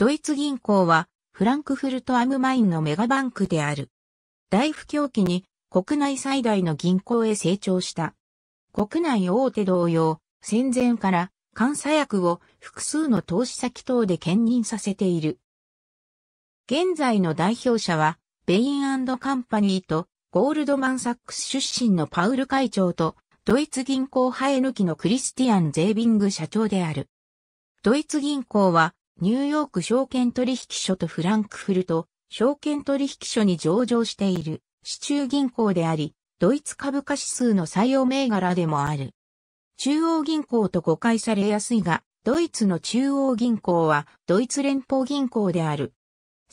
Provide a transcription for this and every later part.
ドイツ銀行は、フランクフルトアムマインのメガバンクである。大不況期に国内最大の銀行へ成長した。国内大手同様、戦前から監査役を複数の投資先等で兼任させている。現在の代表者は、ベインカンパニーとゴールドマンサックス出身のパウル会長と、ドイツ銀行生え抜きのクリスティアン・ゼービング社長である。ドイツ銀行は、ニューヨーク証券取引所とフランクフルト証券取引所に上場している市中銀行であり、ドイツ株価指数の採用銘柄でもある。中央銀行と誤解されやすいが、ドイツの中央銀行はドイツ連邦銀行である。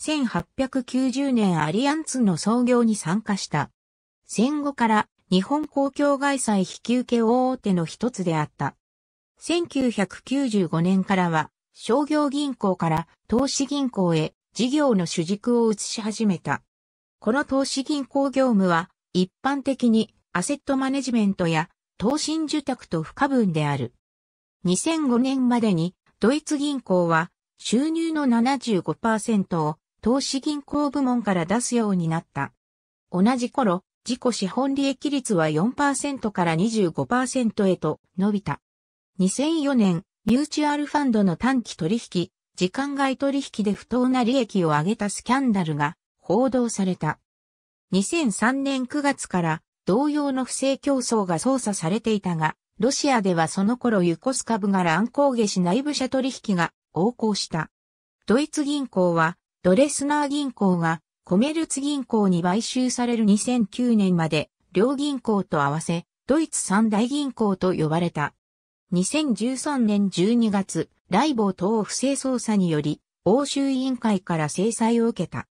1890年アリアンツの創業に参加した。戦後から日本公共外債引き受け大手の一つであった。1995年からは商業銀行から投資銀行へ事業の主軸を移し始めた。この投資銀行業務は一般的にアセットマネジメントや投信受託と不可分である。2005年までにドイツ銀行は収入の75%を投資銀行部門から出すようになった。同じ頃、自己資本利益率は4%から25%へと伸びた。2004年、ミューチュアルファンドの短期取引、時間外取引で不当な利益を上げたスキャンダルが報道された。2003年9月から同様の不正競争が操作されていたが、ロシアではその頃ユコス株が乱高下し内部者取引が横行した。ドイツ銀行はドレスナー銀行がコメルツ銀行に買収される2009年まで両銀行と合わせドイツ三大銀行と呼ばれた。2013年12月、ライボ等不正捜査により、欧州委員会から制裁を受けた。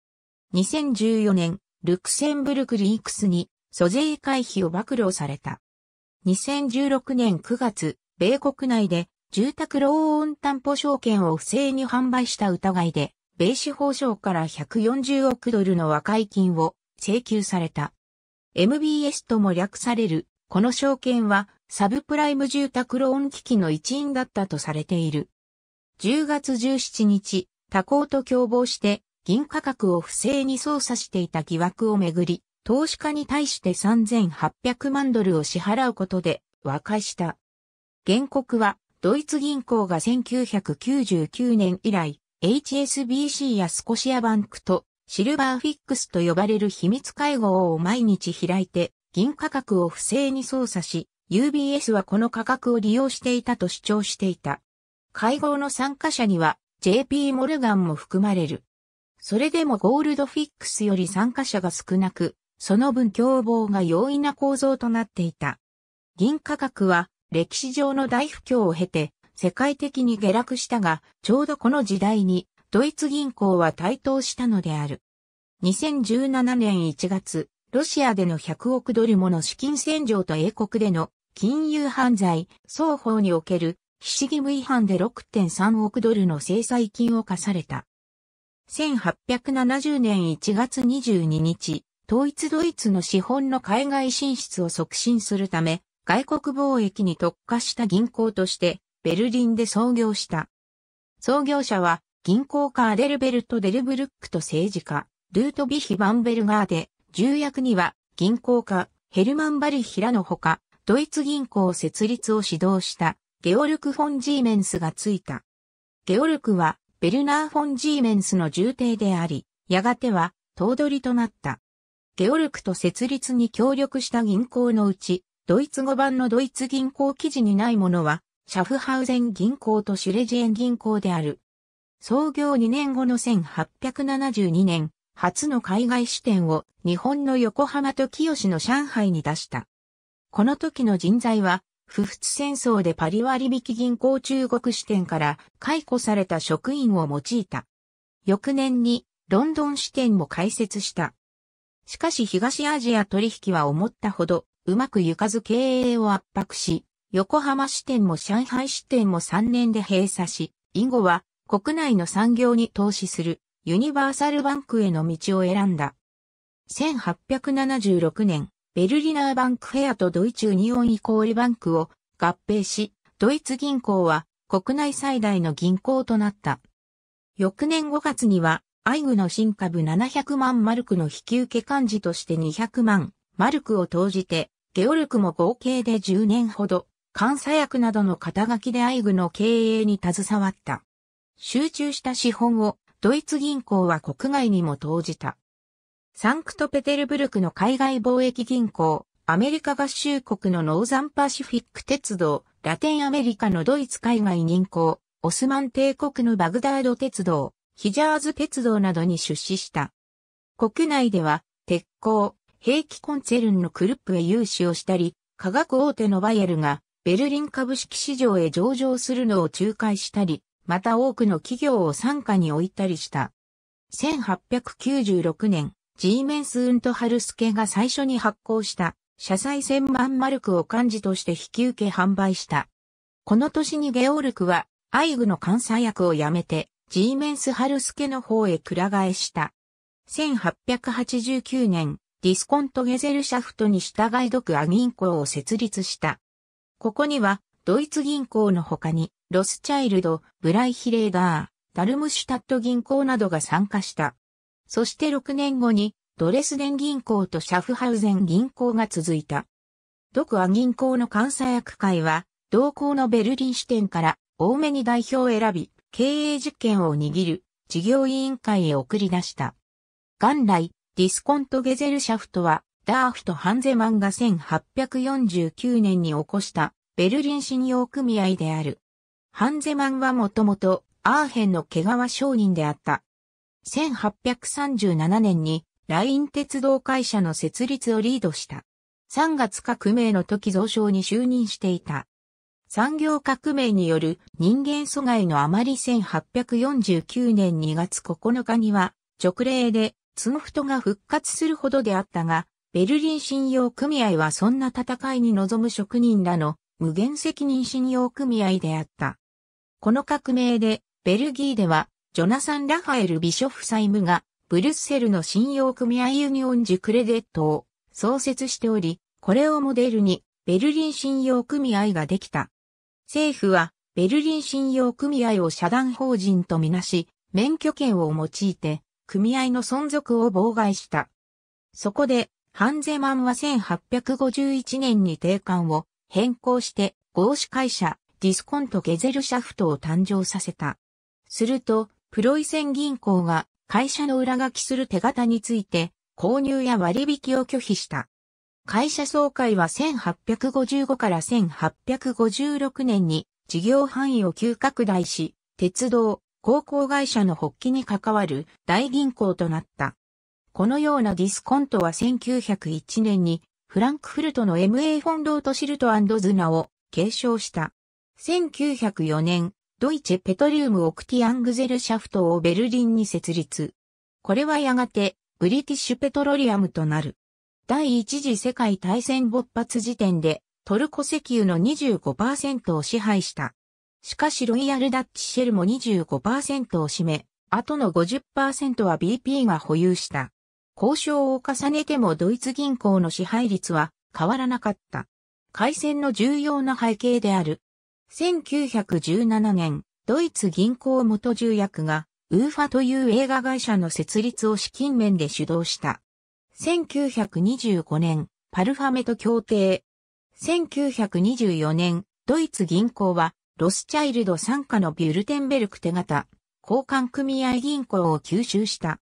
2014年、ルクセンブルクリークスに、租税回避を暴露された。2016年9月、米国内で、住宅ローン担保証券を不正に販売した疑いで、米司法省から140億ドルの和解金を請求された。MBS とも略される、この証券はサブプライム住宅ローン危機の一因だったとされている。10月17日、他行と共謀して銀価格を不正に操作していた疑惑をめぐり、投資家に対して3800万ドルを支払うことで和解した。原告はドイツ銀行が1999年以来 HSBC やスコシアバンクとシルバーフィックスと呼ばれる秘密会合を毎日開いて銀価格を不正に操作し UBS はこの価格を利用していたと主張していた。会合の参加者には JP モルガンも含まれる。それでもゴールドフィックスより参加者が少なく、その分競合が容易な構造となっていた。銀価格は歴史上の大不況を経て世界的に下落したが、ちょうどこの時代にドイツ銀行は台頭したのである。2017年1月、ロシアでの100億ドルもの資金洗浄と英国での金融犯罪、双方における、非市義務違反で6.3億ドルの制裁金を課された。1870年1月22日、統一ドイツの資本の海外進出を促進するため、外国貿易に特化した銀行として、ベルリンで創業した。創業者は、銀行家アデルベルト・デルブルックと政治家、ルート・ビヒ・バンベルガーで、重役には銀行家、ヘルマン・バリヒラのほか、ドイツ銀行設立を指導したゲオルク・フォン・ジーメンスがついた。ゲオルクはベルナー・フォン・ジーメンスの重邸であり、やがては頭取となった。ゲオルクと設立に協力した銀行のうち、ドイツ語版のドイツ銀行記事にないものは、シャフハウゼン銀行とシュレジエン銀行である。創業2年後の1872年、初の海外支店を日本の横浜と清の上海に出した。この時の人材は、不仏戦争でパリ割引銀行中国支店から解雇された職員を用いた。翌年にロンドン支店も開設した。しかし東アジア取引は思ったほどうまく行かず経営を圧迫し、横浜支店も上海支店も3年で閉鎖し、以後は国内の産業に投資するユニバーサルバンクへの道を選んだ。1876年、ベルリナーバンクフェアとドイツユニオンイコールバンクを合併し、ドイツ銀行は国内最大の銀行となった。翌年5月には、アイグの新株700万マルクの引き受け幹事として200万マルクを投じて、ゲオルクも合計で10年ほど、監査役などの肩書きでアイグの経営に携わった。集中した資本をドイツ銀行は国外にも投じた。サンクトペテルブルクの海外貿易銀行、アメリカ合衆国のノーザンパシフィック鉄道、ラテンアメリカのドイツ海外銀行、オスマン帝国のバグダード鉄道、ヒジャーズ鉄道などに出資した。国内では、鉄鋼、兵器コンツェルンのクルップへ融資をしたり、化学大手のバイエルがベルリン株式市場へ上場するのを仲介したり、また多くの企業を傘下に置いたりした。1896年、ジーメンス・ウント・ハルスケが最初に発行した、社債千万マルクを漢字として引き受け販売した。この年にゲオルクは、アイグの監査役を辞めて、ジーメンス・ハルスケの方へくら替えした。1889年、ディスコント・ゲゼルシャフトに従い独クア銀行を設立した。ここには、ドイツ銀行の他に、ロスチャイルド、ブライヒレーダー、ダルムシュタット銀行などが参加した。そして6年後に、ドレスデン銀行とシャフハウゼン銀行が続いた。ドクア銀行の監査役会は、同行のベルリン支店から多めに代表を選び、経営実権を握る事業委員会へ送り出した。元来、ディスコントゲゼルシャフトは、ダーフとハンゼマンが1849年に起こしたベルリン信用組合である。ハンゼマンはもともとアーヘンの毛皮商人であった。1837年にライン鉄道会社の設立をリードした。3月革命の時増相に就任していた。産業革命による人間阻害のあまり1849年2月9日には直令でツノフトが復活するほどであったが、ベルリン信用組合はそんな戦いに臨む職人らの無限責任信用組合であった。この革命で、ベルギーでは、ジョナサン・ラファエル・ビショフ債務が、ブルッセルの信用組合ユニオン・ジュ・クレデットを創設しており、これをモデルに、ベルリン信用組合ができた。政府は、ベルリン信用組合を社団法人とみなし、免許権を用いて、組合の存続を妨害した。そこで、ハンゼマンは1851年に定款を変更して、合資会社、ディスコント・ゲゼルシャフトを誕生させた。すると、プロイセン銀行が会社の裏書きする手形について購入や割引を拒否した。会社総会は1855から1856年に事業範囲を急拡大し、鉄道、航空会社の発起に関わる大銀行となった。このようなディスコントは1901年にフランクフルトの MA フォンドートシルトズナを継承した。1904年、ドイチェ・ペトリウム・オクティアングゼルシャフトをベルリンに設立。これはやがて、ブリティッシュ・ペトロリアムとなる。第一次世界大戦勃発時点で、トルコ石油の25%を支配した。しかしロイヤル・ダッチ・シェルも25%を占め、あとの50%は BP が保有した。交渉を重ねてもドイツ銀行の支配率は変わらなかった。海戦の重要な背景である1917年、ドイツ銀行元重役が、ウーファという映画会社の設立を資金面で主導した。1925年、パルファメト協定。1924年、ドイツ銀行は、ロスチャイルド傘下のビュルテンベルク手形、交換組合銀行を吸収した。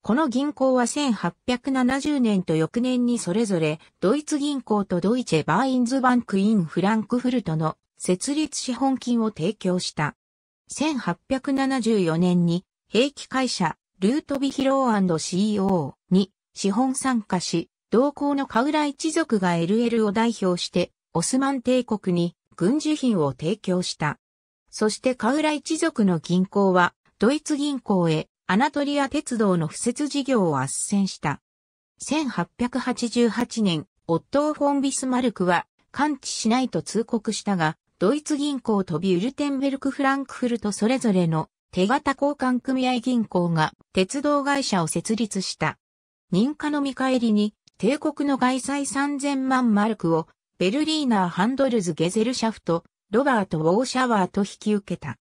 この銀行は1870年と翌年にそれぞれ、ドイツ銀行とドイチェ・バーインズバンク・イン・フランクフルトの設立資本金を提供した。1874年に兵器会社ルートビヒロー &CO に資本参加し、同行のカウラ一族が LL を代表してオスマン帝国に軍需品を提供した。そしてカウラ一族の銀行はドイツ銀行へアナトリア鉄道の敷設事業を斡旋した。1888年、オットー・フォン・ビスマルクは完治しないと通告したが、ドイツ銀行とビュルテンベルクフランクフルトそれぞれの手形交換組合銀行が鉄道会社を設立した。認可の見返りに帝国の外債3000万マルクをベルリーナー・ハンドルズ・ゲゼルシャフト、ロバート・ウォーシャワーと引き受けた。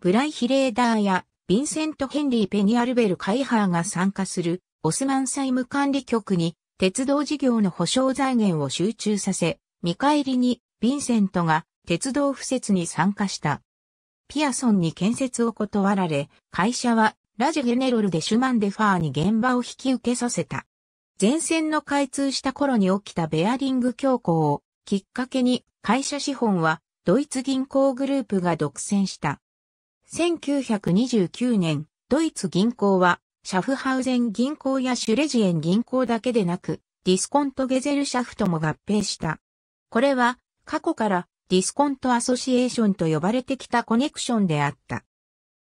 ブライヒレーダーやヴィンセント・ヘンリー・ペニアルベル・カイハーが参加するオスマン債務管理局に鉄道事業の保障財源を集中させ、見返りにヴィンセントが鉄道敷設に参加した。ピアソンに建設を断られ、会社はラジェゲネロルでシュマンデファーに現場を引き受けさせた。前線の開通した頃に起きたベアリング強行をきっかけに会社資本はドイツ銀行グループが独占した。1929年、ドイツ銀行はシャフハウゼン銀行やシュレジエン銀行だけでなく、ディスコントゲゼルシャフとも合併した。これは過去からディスコントアソシエーションと呼ばれてきたコネクションであった。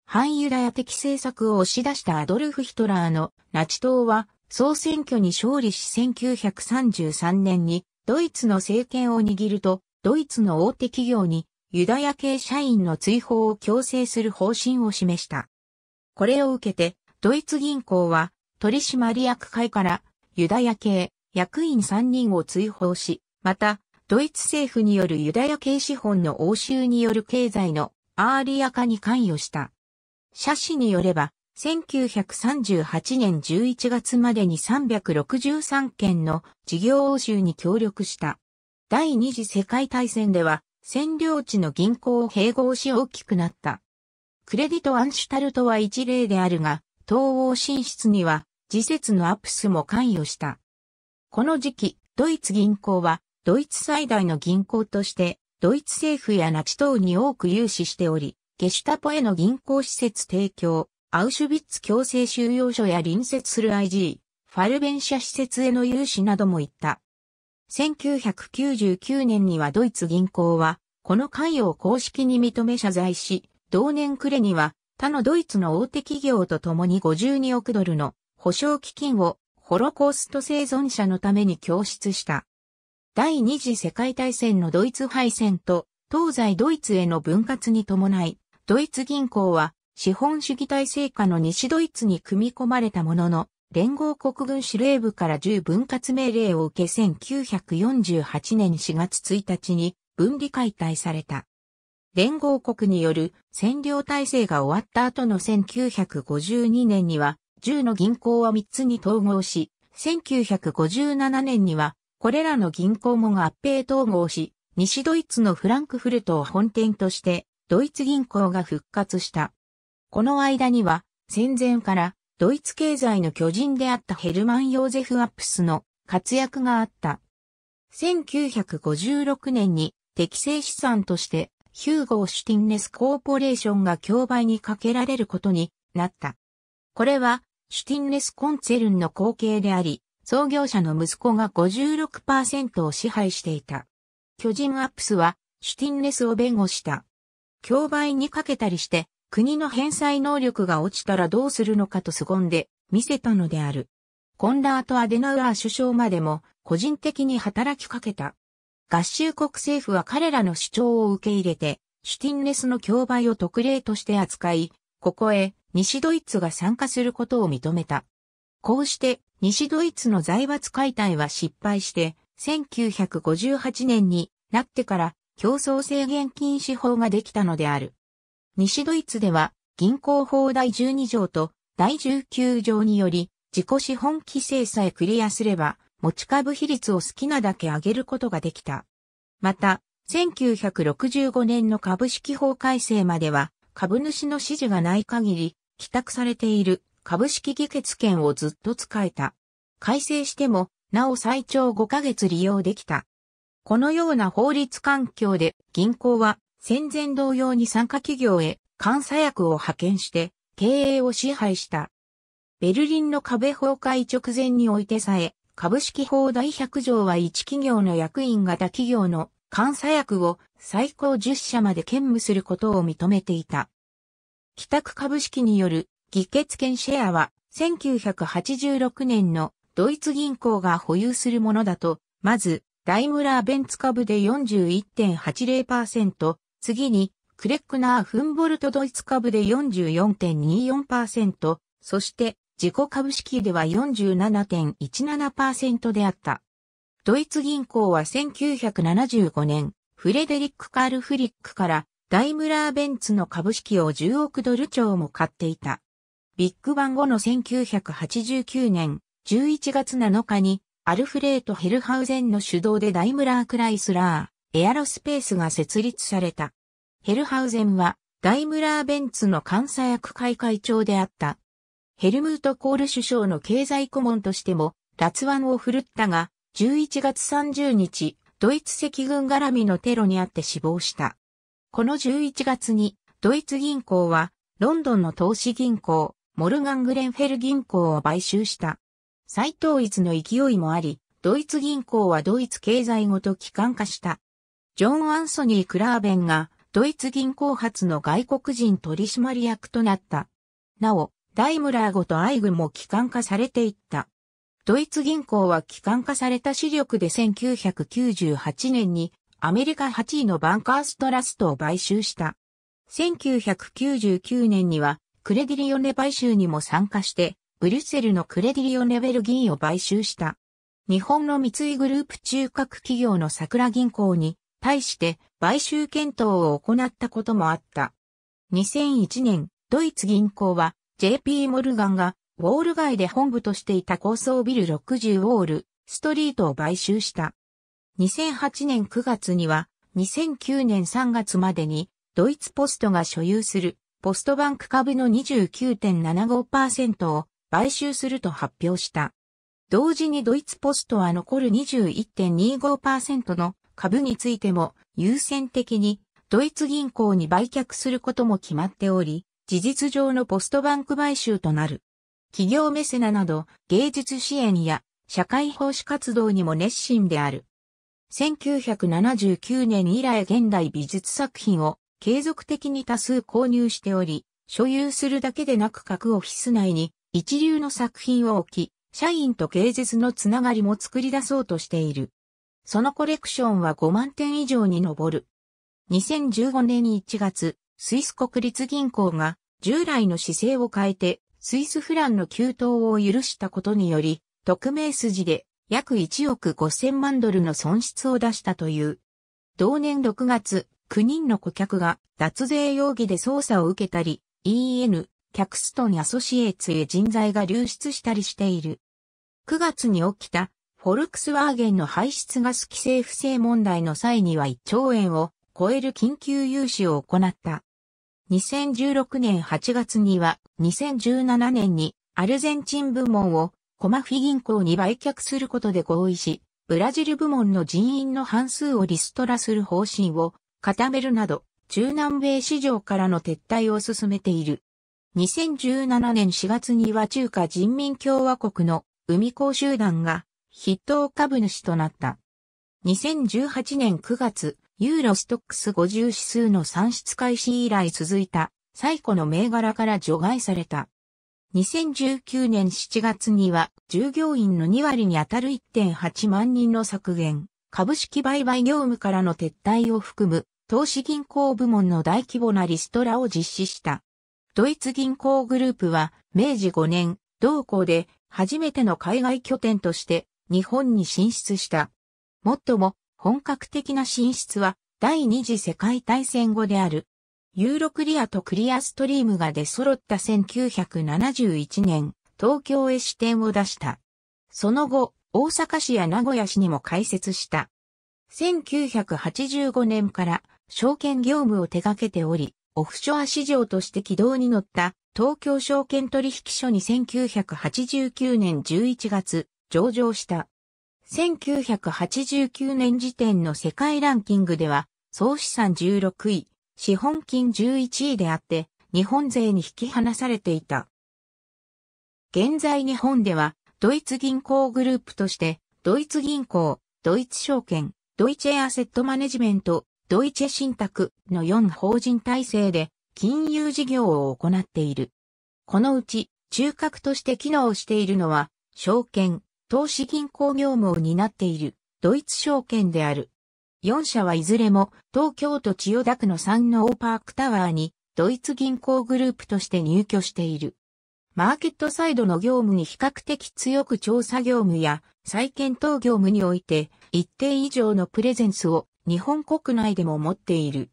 反ユダヤ的政策を押し出したアドルフ・ヒトラーのナチ党は総選挙に勝利し1933年にドイツの政権を握るとドイツの大手企業にユダヤ系社員の追放を強制する方針を示した。これを受けてドイツ銀行は取締役会からユダヤ系役員3人を追放し、またドイツ政府によるユダヤ系資本の欧州による経済のアーリア化に関与した。写真によれば、1938年11月までに363件の事業欧州に協力した。第二次世界大戦では、占領地の銀行を併合し大きくなった。クレディト・アンシュタルトは一例であるが、東欧進出には、次節のアプスも関与した。この時期、ドイツ銀行はドイツ最大の銀行として、ドイツ政府やナチ等に多く融資しており、ゲシュタポへの銀行施設提供、アウシュビッツ強制収容所や隣接する IG、ファルベンシャ施設への融資なども行った。1999年にはドイツ銀行は、この関与を公式に認め謝罪し、同年暮れには、他のドイツの大手企業と共に52億ドルの保証基金をホロコースト生存者のために供出した。第二次世界大戦のドイツ敗戦と東西ドイツへの分割に伴い、ドイツ銀行は資本主義体制下の西ドイツに組み込まれたものの、連合国軍司令部から10分割命令を受け1948年4月1日に分離解体された。連合国による占領体制が終わった後の1952年には10の銀行は3つに統合し、1957年にはこれらの銀行も合併統合し、西ドイツのフランクフルトを本店として、ドイツ銀行が復活した。この間には、戦前からドイツ経済の巨人であったヘルマン・ヨーゼフ・アップスの活躍があった。1956年に適正資産としてヒューゴー・シュティンネス・コーポレーションが競売にかけられることになった。これはシュティンネス・コンツェルンの後継であり、創業者の息子が56%を支配していた。巨人アップスは、シュティンレスを弁護した。競売にかけたりして、国の返済能力が落ちたらどうするのかと凄んで、見せたのである。コンラート・アデナウアー首相までも、個人的に働きかけた。合衆国政府は彼らの主張を受け入れて、シュティンレスの競売を特例として扱い、ここへ西ドイツが参加することを認めた。こうして西ドイツの財閥解体は失敗して、1958年になってから競争制限禁止法ができたのである。西ドイツでは銀行法第12条と第19条により自己資本規制さえクリアすれば持ち株比率を好きなだけ上げることができた。また、1965年の株式法改正までは株主の指示がない限り帰宅されている株式議決権をずっと使えた。改正しても、なお最長5ヶ月利用できた。このような法律環境で銀行は戦前同様に参加企業へ監査役を派遣して経営を支配した。ベルリンの壁崩壊直前においてさえ、株式法第100条は1企業の役員型企業の監査役を最高10社まで兼務することを認めていた。帰宅株式による議決権シェアは1986年のドイツ銀行が保有するものだと、まず、ダイムラーベンツ株で41.80%、次に、クレックナー・フンボルトドイツ株で44.24%、そして、自己株式では47.17%であった。ドイツ銀行は1975年、フレデリック・カール・フリックから、ダイムラー・ベンツの株式を10億ドル超も買っていた。ビッグバン後の1989年11月7日にアルフレート・ヘルハウゼンの主導でダイムラー・クライスラー、エアロスペースが設立された。ヘルハウゼンはダイムラー・ベンツの監査役会会長であった。ヘルムート・コール首相の経済顧問としても、脱腕を振るったが、11月30日、ドイツ赤軍絡みのテロにあって死亡した。この11月に、ドイツ銀行は、ロンドンの投資銀行、モルガン・グレンフェル銀行を買収した。再統一の勢いもあり、ドイツ銀行はドイツ経済ごと機関化した。ジョン・アンソニー・クラーベンがドイツ銀行発の外国人取締役となった。なお、ダイムラーごとアイグも機関化されていった。ドイツ銀行は機関化された資力で1998年にアメリカ8位のバンカーストラストを買収した。1999年にはクレディリオネ買収にも参加して、ブリュッセルのクレディリオネベルギーを買収した。日本の三井グループ中核企業の桜銀行に対して買収検討を行ったこともあった。2001年、ドイツ銀行は JP モルガンがウォール街で本部としていた高層ビル60ウォールストリートを買収した。2008年9月には2009年3月までにドイツポストが所有するポストバンク株の29.75%を買収すると発表した。同時にドイツポストは残る21.25%の株についても優先的にドイツ銀行に売却することも決まっており、事実上のポストバンク買収となる。企業メセナなど芸術支援や社会奉仕活動にも熱心である。1979年以来現代美術作品を継続的に多数購入しており、所有するだけでなく各オフィス内に一流の作品を置き、社員と芸術のつながりも作り出そうとしている。そのコレクションは5万点以上に上る。2015年1月、スイス国立銀行が従来の姿勢を変えてスイスフランの急騰を許したことにより、匿名筋で約1億5000万ドルの損失を出したという。同年6月、9人の顧客が脱税容疑で捜査を受けたり、EN、キャクストン・アソシエーツへ人材が流出したりしている。9月に起きた、フォルクスワーゲンの排出ガス規制不正問題の際には1兆円を超える緊急融資を行った。2016年8月には2017年にアルゼンチン部門をコマフィ銀行に売却することで合意し、ブラジル部門の人員の半数をリストラする方針を固めるなど、中南米市場からの撤退を進めている。2017年4月には中華人民共和国の海港集団が筆頭株主となった。2018年9月、ユーロストックス50指数の算出開始以来続いた最古の銘柄から除外された。2019年7月には従業員の2割に当たる1.8万人の削減、株式売買業務からの撤退を含む投資銀行部門の大規模なリストラを実施した。ドイツ銀行グループは明治5年、同行で初めての海外拠点として日本に進出した。もっとも本格的な進出は第二次世界大戦後である。ユーロクリアとクリアストリームが出揃った1971年、東京へ支店を出した。その後、大阪市や名古屋市にも開設した。1985年から証券業務を手掛けており、オフショア市場として軌道に乗った東京証券取引所に1989年11月上場した。1989年時点の世界ランキングでは総資産16位、資本金11位であって日本勢に引き離されていた。現在日本ではドイツ銀行グループとしてドイツ銀行、ドイツ証券、ドイツエアセットマネジメント、ドイツェ信託の4法人体制で金融事業を行っている。このうち、中核として機能しているのは、証券、投資銀行業務を担っている、ドイツ証券である。4社はいずれも、東京都千代田区ののオーパークタワーに、ドイツ銀行グループとして入居している。マーケットサイドの業務に比較的強く調査業務や再検討業務において一定以上のプレゼンスを日本国内でも持っている。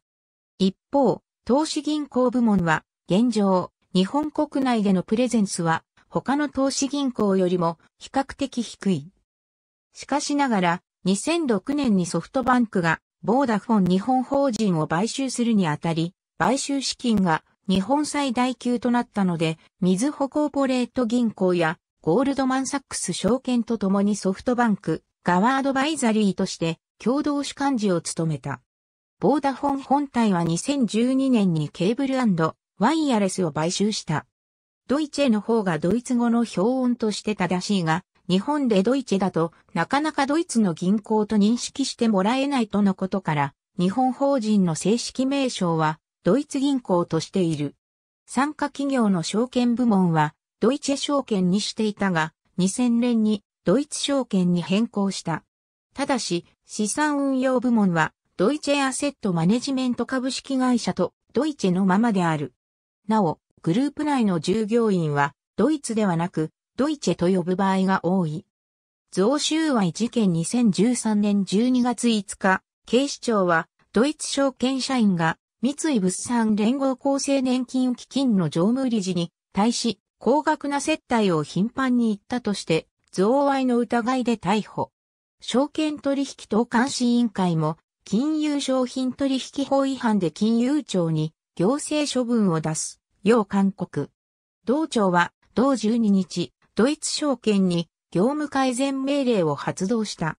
一方、投資銀行部門は、現状、日本国内でのプレゼンスは、他の投資銀行よりも比較的低い。しかしながら、2006年にソフトバンクが、ボーダフォン日本法人を買収するにあたり、買収資金が日本最大級となったので、水ずほコーポレート銀行や、ゴールドマンサックス証券とともにソフトバンク、側アドバイザリーとして共同主幹事を務めた。ボーダフォン本体は2012年にケーブルワイヤレスを買収した。ドイチェの方がドイツ語の表音として正しいが、日本でドイチェだとなかなかドイツの銀行と認識してもらえないとのことから、日本法人の正式名称はドイツ銀行としている。参加企業の証券部門はドイチェ証券にしていたが、2000年にドイツ証券に変更した。ただし、資産運用部門は、ドイチェアセットマネジメント株式会社とドイチェのままである。なお、グループ内の従業員は、ドイツではなく、ドイチェと呼ぶ場合が多い。増収賄事件2013年12月5日、警視庁は、ドイツ証券社員が、三井物産連合厚生年金基金の常務理事に、対し、高額な接待を頻繁に行ったとして、贈賄の疑いで逮捕。証券取引等監視委員会も、金融商品取引法違反で金融庁に行政処分を出す、よう勧告。同庁は、同12日、ドイツ証券に業務改善命令を発動した。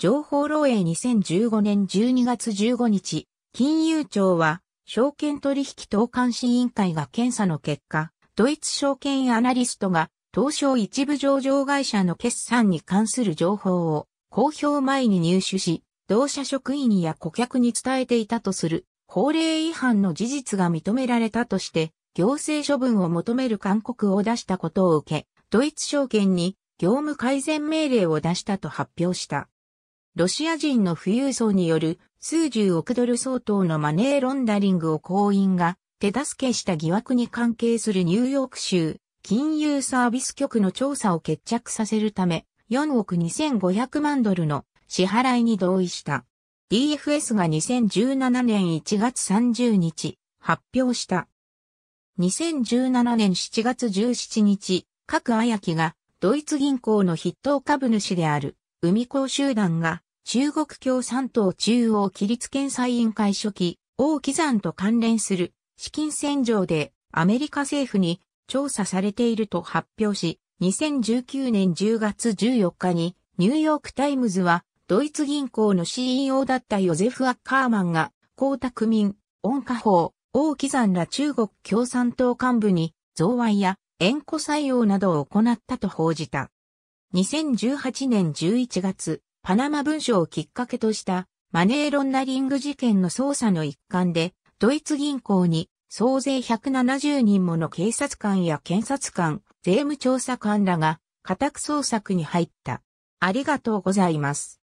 情報漏洩2015年12月15日、金融庁は、証券取引等監視委員会が検査の結果、ドイツ証券アナリストが東証一部上場会社の決算に関する情報を公表前に入手し、同社職員や顧客に伝えていたとする法令違反の事実が認められたとして、行政処分を求める勧告を出したことを受け、ドイツ証券に業務改善命令を出したと発表した。ロシア人の富裕層による数十億ドル相当のマネーロンダリングを行員が手助けした疑惑に関係するニューヨーク州金融サービス局の調査を決着させるため、4億2500万ドルの支払いに同意した。DFS が2017年1月30日発表した。2017年7月17日、各あやきがドイツ銀行の筆頭株主である海港集団が中国共産党中央規律検査委員会書記、王木山と関連する資金洗浄でアメリカ政府に調査されていると発表し、2019年10月14日にニューヨークタイムズはドイツ銀行の CEO だったヨゼフ・アッカーマンが、江沢民、温家宝、王岐山ら中国共産党幹部に贈賄や縁故採用などを行ったと報じた。2018年11月、パナマ文書をきっかけとしたマネーロンダリング事件の捜査の一環で、ドイツ銀行に総勢170人もの警察官や検察官、税務調査官らが家宅捜索に入った。ありがとうございます。